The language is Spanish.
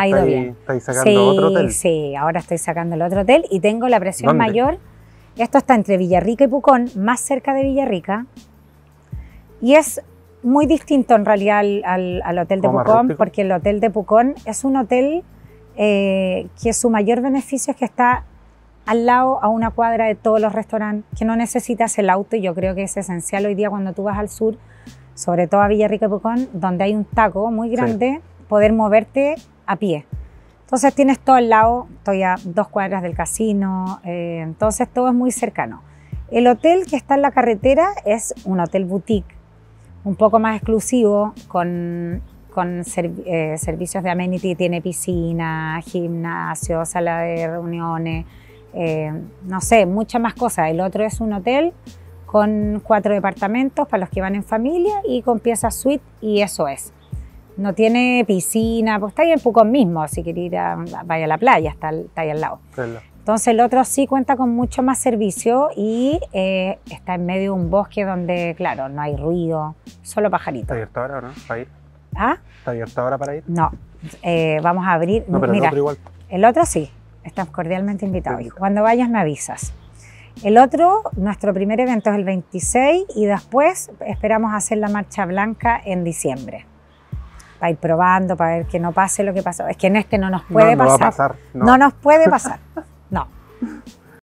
Ha ido bien. sacando sí, otro hotel. Sí, ahora estoy sacando el otro hotel y tengo la presión mayor. Esto está entre Villarrica y Pucón, más cerca de Villarrica. Y es muy distinto en realidad al, hotel de Pucón, porque el hotel de Pucón es un hotel eh, que su mayor beneficio es que está al lado, a una cuadra de todos los restaurantes, que no necesitas el auto y yo creo que es esencial hoy día cuando tú vas al sur, sobre todo a Villarrica y Pucón, donde hay un taco muy grande, poder moverte a pie. Entonces tienes todo al lado, estoy a dos cuadras del casino, eh, entonces todo es muy cercano. El hotel que está en la carretera es un hotel boutique, un poco más exclusivo, con, con eh, servicios de amenity, tiene piscina, gimnasio, sala de reuniones, eh, no sé, muchas más cosas. El otro es un hotel con cuatro departamentos para los que van en familia y con piezas suite y eso es no tiene piscina, pues está ahí en Pucón mismo, si quiere ir a, vaya a la playa, está, ahí al lado. Entonces el otro sí cuenta con mucho más servicio y eh, está en medio de un bosque donde, claro, no hay ruido, solo pajaritos. ¿Está abierto ahora o no? ¿Para ir? ¿Ah? ¿Está abierto ahora para ir? No, eh, vamos a abrir. No, pero Mira, el otro igual. El otro sí, estás cordialmente invitado. Cuando vayas me avisas. El otro, nuestro primer evento es el 26 y después esperamos hacer la marcha blanca en diciembre para ir probando, para ver que no pase lo que pasó. Es que en este no nos puede pasar. no nos puede pasar. No.